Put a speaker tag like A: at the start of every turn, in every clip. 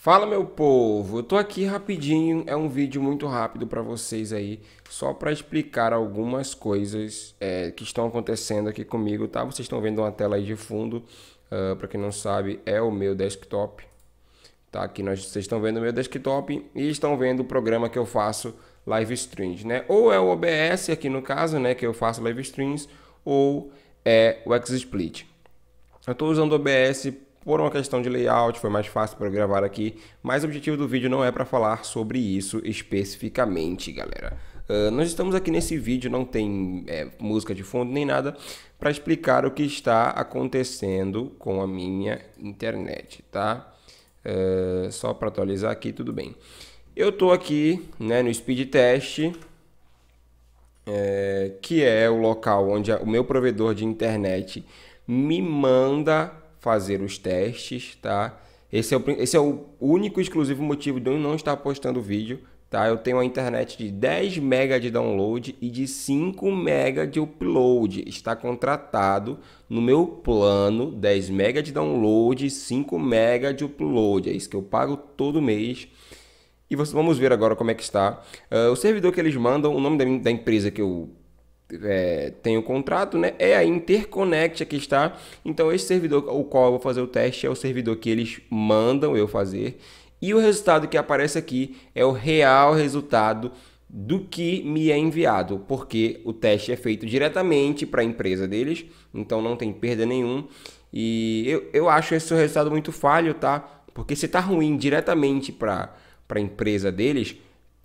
A: Fala meu povo, eu tô aqui rapidinho, é um vídeo muito rápido para vocês aí, só para explicar algumas coisas é, que estão acontecendo aqui comigo, tá? Vocês estão vendo uma tela aí de fundo, uh, ah, para quem não sabe, é o meu desktop, tá? Aqui nós, vocês estão vendo o meu desktop e estão vendo o programa que eu faço live streams, né? Ou é o OBS aqui no caso, né, que eu faço live streams, ou é o XSplit. Eu estou usando o OBS por uma questão de layout, foi mais fácil para gravar aqui, mas o objetivo do vídeo não é para falar sobre isso especificamente, galera. Uh, nós estamos aqui nesse vídeo, não tem é, música de fundo nem nada, para explicar o que está acontecendo com a minha internet, tá? Uh, só para atualizar aqui, tudo bem. Eu estou aqui né, no speed test, é, que é o local onde o meu provedor de internet me manda fazer os testes, tá? Esse é o, esse é o único exclusivo motivo de eu não estar postando vídeo, tá? Eu tenho a internet de 10 MB de download e de 5 MB de upload. Está contratado no meu plano 10 MB de download e 5 MB de upload. É isso que eu pago todo mês. E vamos ver agora como é que está. Uh, o servidor que eles mandam, o nome da, da empresa que eu é, tem o um contrato, né? É a Interconnect que está. Então, esse servidor, o qual eu vou fazer o teste, é o servidor que eles mandam eu fazer. E o resultado que aparece aqui é o real resultado do que me é enviado, porque o teste é feito diretamente para a empresa deles, então não tem perda nenhum. E eu, eu acho esse resultado muito falho, tá? Porque se está ruim diretamente para a empresa deles,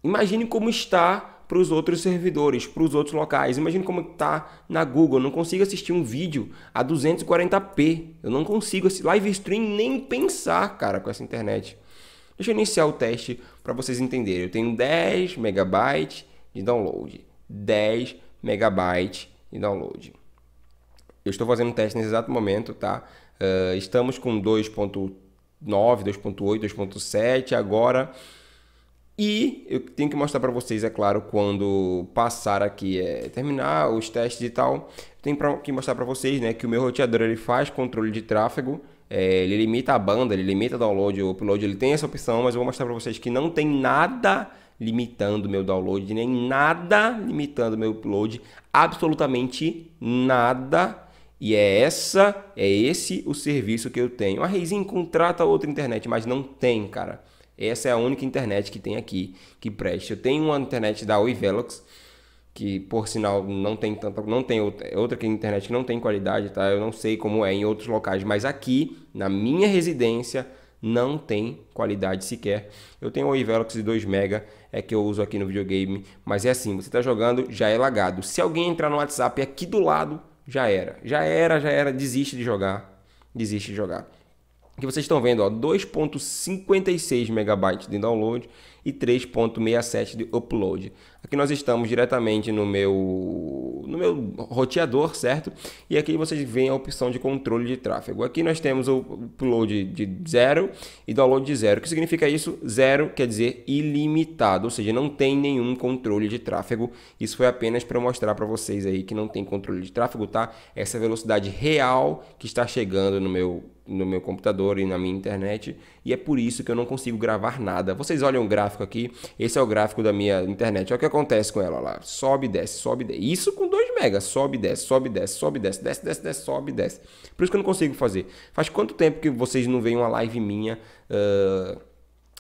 A: imagine como está para os outros servidores, para os outros locais. Imagina como está na Google, eu não consigo assistir um vídeo a 240p. Eu não consigo live stream nem pensar, cara, com essa internet. Deixa eu iniciar o teste para vocês entenderem. Eu tenho 10 megabytes de download, 10 megabytes de download. Eu estou fazendo o teste nesse exato momento, tá? Uh, estamos com 2.9, 2.8, 2.7, agora e eu tenho que mostrar para vocês, é claro, quando passar aqui, é, terminar os testes e tal, tenho pra, que mostrar para vocês, né, que o meu roteador ele faz controle de tráfego, é, ele limita a banda, ele limita download, o upload, ele tem essa opção, mas eu vou mostrar para vocês que não tem nada limitando meu download, nem nada limitando meu upload, absolutamente nada. E é essa, é esse o serviço que eu tenho. A Reizinho contrata outra internet, mas não tem, cara. Essa é a única internet que tem aqui que presta. Eu tenho uma internet da Oi Velox, que por sinal não tem tanta, não tem outra, é outra que é internet que não tem qualidade, tá? Eu não sei como é em outros locais, mas aqui na minha residência não tem qualidade sequer. Eu tenho o Velox de 2 mega, é que eu uso aqui no videogame, mas é assim, você está jogando, já é lagado. Se alguém entrar no WhatsApp aqui do lado, já era. Já era, já era, desiste de jogar. Desiste de jogar que vocês estão vendo, ó, 2.56 megabytes de download e 3.67 de upload. Aqui nós estamos diretamente no meu, no meu roteador, certo? E aqui vocês veem a opção de controle de tráfego. Aqui nós temos o upload de 0 e download de 0. O que significa isso? Zero quer dizer ilimitado, ou seja, não tem nenhum controle de tráfego. Isso foi apenas para mostrar para vocês aí que não tem controle de tráfego, tá? Essa velocidade real que está chegando no meu, no meu computador e na minha internet e é por isso que eu não consigo gravar nada. Vocês olham o gráfico aqui, esse é o gráfico da minha internet, olha o que acontece com ela lá, sobe, desce, sobe, desce. Isso com 2 megas, sobe, desce, sobe, desce, sobe, desce, desce, desce, desce, sobe, desce. Por isso que eu não consigo fazer. Faz quanto tempo que vocês não veem uma live minha uh,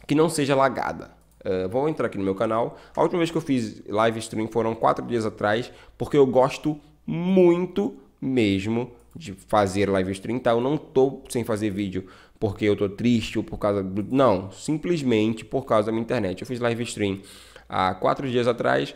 A: que não seja lagada? Uh, ah, vou entrar aqui no meu canal. A última vez que eu fiz live stream foram 4 dias atrás, porque eu gosto muito mesmo de fazer live stream, tá? Eu não tô sem fazer vídeo porque eu tô triste ou por causa. Do... Não, simplesmente por causa da minha internet. Eu fiz live stream há quatro dias atrás,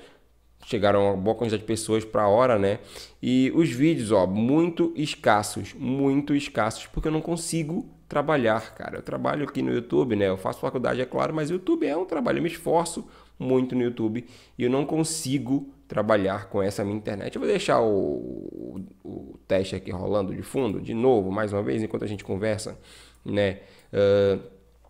A: chegaram uma boa quantidade de pessoas para hora, né? E os vídeos, ó, muito escassos, muito escassos, porque eu não consigo trabalhar, cara. Eu trabalho aqui no YouTube, né? Eu faço faculdade, é claro, mas o YouTube é um trabalho, eu me esforço muito no YouTube e eu não consigo trabalhar com essa minha internet. Eu vou deixar o, o, o, teste aqui rolando de fundo, de novo, mais uma vez, enquanto a gente conversa, né? Uh,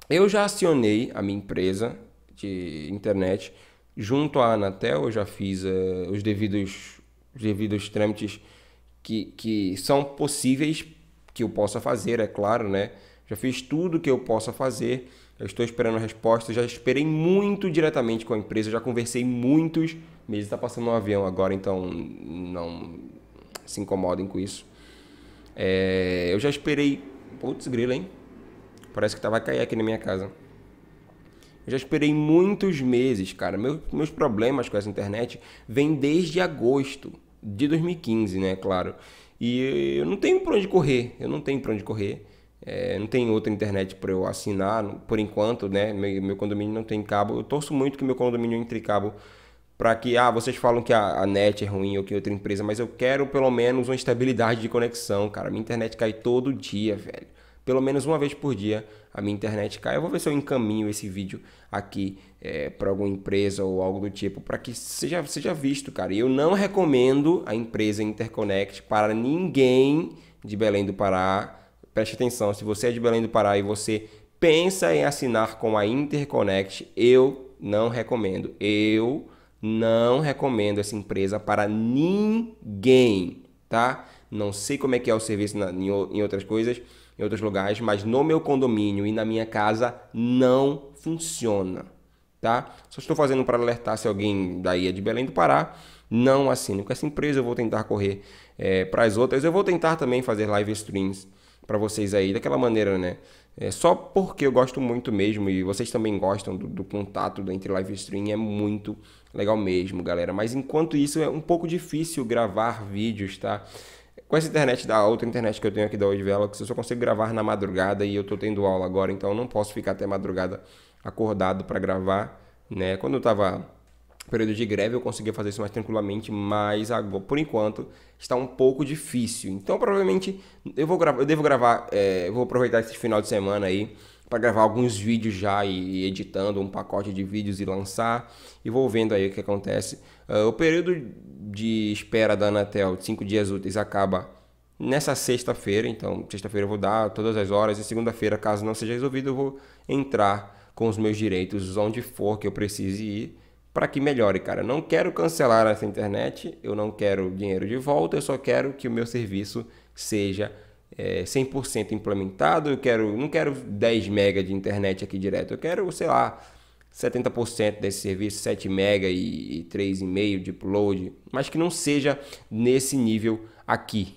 A: eu já acionei a minha empresa de internet junto à Anatel, eu já fiz uh, os devidos, os devidos trâmites que, que são possíveis que eu possa fazer, é claro, né? Já fiz tudo que eu possa fazer eu estou esperando a resposta, já esperei muito diretamente com a empresa, já conversei muitos meses. Está passando um avião agora, então não se incomodem com isso. É, eu já esperei. Putz, grila, hein? Parece que tava tá, cair aqui na minha casa. Eu já esperei muitos meses, cara. Meu, meus problemas com essa internet vêm desde agosto de 2015, né? Claro. E eu não tenho pra onde correr. Eu não tenho pra onde correr. É, não tem outra internet para eu assinar, por enquanto, né? Meu, meu, condomínio não tem cabo. Eu torço muito que meu condomínio entre cabo para que, ah, vocês falam que a, a, net é ruim ou que outra empresa, mas eu quero pelo menos uma estabilidade de conexão, cara. Minha internet cai todo dia, velho. Pelo menos uma vez por dia a minha internet cai. Eu vou ver se eu encaminho esse vídeo aqui é, para alguma empresa ou algo do tipo, para que seja, seja visto, cara. E eu não recomendo a empresa Interconnect para ninguém de Belém do Pará Preste atenção, se você é de Belém do Pará e você pensa em assinar com a Interconnect, eu não recomendo. Eu não recomendo essa empresa para ninguém, tá? Não sei como é que é o serviço na, em, em outras coisas, em outros lugares, mas no meu condomínio e na minha casa não funciona, tá? Só estou fazendo para alertar se alguém daí é de Belém do Pará, não assine com essa empresa. Eu vou tentar correr é, eh, para as outras. Eu vou tentar também fazer live streams para vocês aí daquela maneira, né? É só porque eu gosto muito mesmo e vocês também gostam do, do contato do entre live stream, é muito legal mesmo, galera. Mas enquanto isso é um pouco difícil gravar vídeos, tá? Com essa internet da outra internet que eu tenho aqui da Velox, eu só consigo gravar na madrugada e eu tô tendo aula agora, então eu não posso ficar até madrugada acordado para gravar, né? Quando eu tava período de greve eu conseguia fazer isso mais tranquilamente, mas agora, por enquanto está um pouco difícil. Então provavelmente eu vou gravar, eu devo gravar, é, vou aproveitar esse final de semana aí para gravar alguns vídeos já e, e, editando um pacote de vídeos e lançar e vou vendo aí o que acontece. Uh, o período de espera da Anatel de 5 dias úteis acaba nessa sexta-feira, então sexta-feira eu vou dar todas as horas e segunda-feira, caso não seja resolvido, eu vou entrar com os meus direitos onde for que eu precise ir para que melhore, cara. Não quero cancelar essa internet, eu não quero dinheiro de volta, eu só quero que o meu serviço seja é, eh, 100% implementado. Eu quero, não quero 10 mega de internet aqui direto, eu quero, sei lá, 70% desse serviço, 7 mega e, e 3,5 de upload, mas que não seja nesse nível aqui,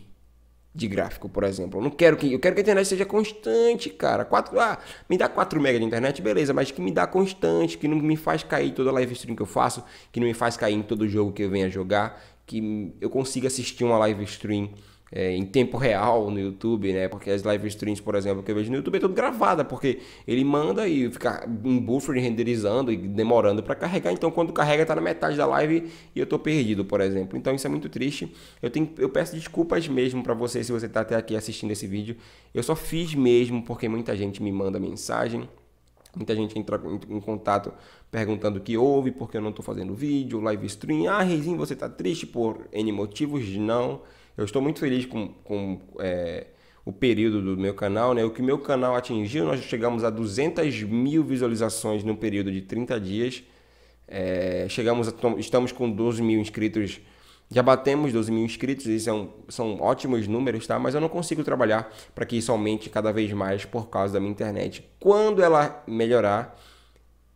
A: de gráfico, por exemplo. Eu não quero que eu quero que a internet seja constante, cara. 4, ah, me dá 4 mega de internet, beleza, mas que me dá constante, que não me faz cair toda live stream que eu faço, que não me faz cair em todo jogo que eu venha jogar, que eu consiga assistir uma live stream é, em tempo real no YouTube, né? Porque as live streams, por exemplo, que eu vejo no YouTube é tudo gravada, porque ele manda e fica em buffer renderizando e demorando para carregar. Então, quando carrega, tá na metade da live e eu tô perdido, por exemplo. Então, isso é muito triste. Eu, tenho, eu peço desculpas mesmo para você se você tá até aqui assistindo esse vídeo. Eu só fiz mesmo porque muita gente me manda mensagem. Muita gente entra em contato perguntando o que houve, porque eu não estou fazendo vídeo, live stream. Ah, Reizinho, você está triste por N motivos? Não. Eu estou muito feliz com, com é, o período do meu canal, né? O que meu canal atingiu, nós chegamos a 200 mil visualizações num período de 30 dias. É, chegamos a, estamos com 12 mil inscritos, já batemos 12 mil inscritos, Isso são, são ótimos números, tá? Mas eu não consigo trabalhar para que isso aumente cada vez mais por causa da minha internet. Quando ela melhorar,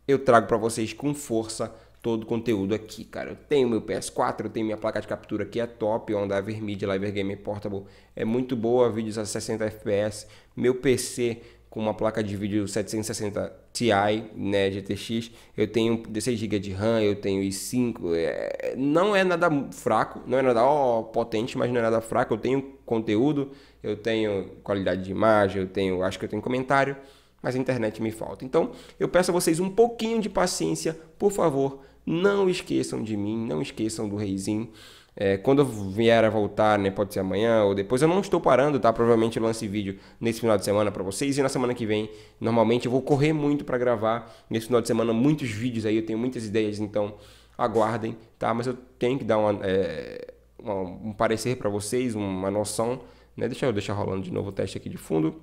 A: eu trago para vocês com força todo o conteúdo aqui, cara. Eu tenho meu PS4, eu tenho minha placa de captura que é top, onda é Endaver Media Live Game Portable é muito boa, vídeos a 60 FPS, meu PC com uma placa de vídeo 760 Ti, né, GTX, eu tenho 16 GB de RAM, eu tenho i5, é, não é nada fraco, não é nada ó, potente, mas não é nada fraco, eu tenho conteúdo, eu tenho qualidade de imagem, eu tenho, acho que eu tenho comentário, mas a internet me falta. Então, eu peço a vocês um pouquinho de paciência, por favor, não esqueçam de mim, não esqueçam do Reizinho. É, quando eu vier a voltar, né, pode ser amanhã ou depois, eu não estou parando, tá? Provavelmente eu lance vídeo nesse final de semana para vocês e na semana que vem, normalmente eu vou correr muito para gravar nesse final de semana muitos vídeos aí, eu tenho muitas ideias, então aguardem, tá? Mas eu tenho que dar uma, é, uma, um parecer para vocês, uma noção, né? Deixa eu deixar rolando de novo o teste aqui de fundo,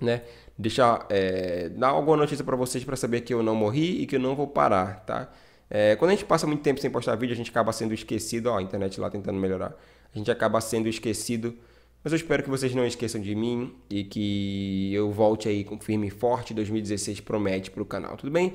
A: né? Deixar, é, dar alguma notícia para vocês para saber que eu não morri e que eu não vou parar, tá? É, quando a gente passa muito tempo sem postar vídeo, a gente acaba sendo esquecido. Ó, a internet lá tentando melhorar. A gente acaba sendo esquecido. Mas eu espero que vocês não esqueçam de mim e que eu volte aí com firme e forte. 2016 promete para o canal, tudo bem?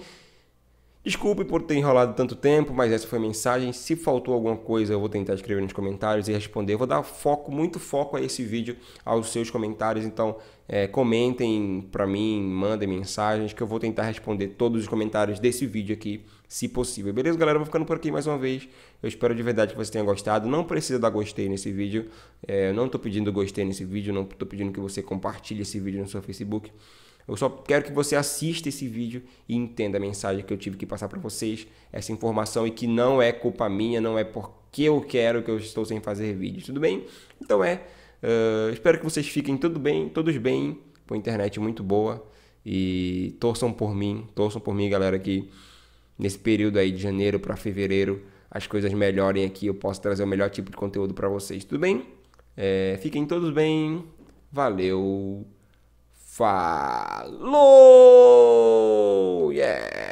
A: Desculpe por ter enrolado tanto tempo, mas essa foi a mensagem. Se faltou alguma coisa, eu vou tentar escrever nos comentários e responder. Eu vou dar foco, muito foco a esse vídeo, aos seus comentários. Então, é, comentem para mim, mandem mensagens que eu vou tentar responder todos os comentários desse vídeo aqui, se possível. Beleza, galera? Eu vou ficando por aqui mais uma vez. Eu espero de verdade que você tenha gostado. Não precisa dar gostei nesse vídeo. É, eu não estou pedindo gostei nesse vídeo, não estou pedindo que você compartilhe esse vídeo no seu Facebook. Eu só quero que você assista esse vídeo e entenda a mensagem que eu tive que passar para vocês, essa informação e que não é culpa minha, não é porque eu quero que eu estou sem fazer vídeo, tudo bem? Então é, uh, espero que vocês fiquem tudo bem, todos bem, com a internet muito boa e torçam por mim, torçam por mim, galera, que nesse período aí de janeiro para fevereiro as coisas melhorem aqui, eu posso trazer o melhor tipo de conteúdo para vocês, tudo bem? É, fiquem todos bem, valeu! Falou! Yeah!